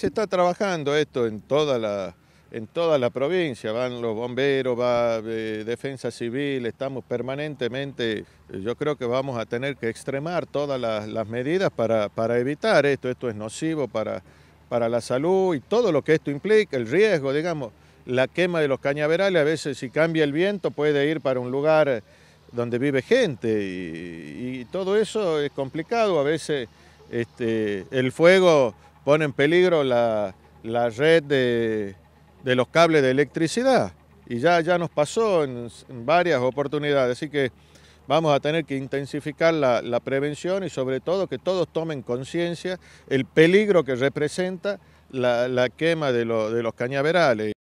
Se está trabajando esto en toda la, en toda la provincia, van los bomberos, va eh, defensa civil, estamos permanentemente, eh, yo creo que vamos a tener que extremar todas las, medidas para, para, evitar esto, esto es nocivo para, para la salud y todo lo que esto implica, el riesgo, digamos, la quema de los cañaverales, a veces si cambia el viento puede ir para un lugar eh, donde vive gente y, y todo eso es complicado, a veces este, el fuego pone en peligro la, red de, los cables de electricidad. Y ya, ya nos pasó en, varias oportunidades, así que vamos a tener que intensificar la, prevención y sobre todo que todos tomen conciencia el peligro que representa la, quema de los cañaverales.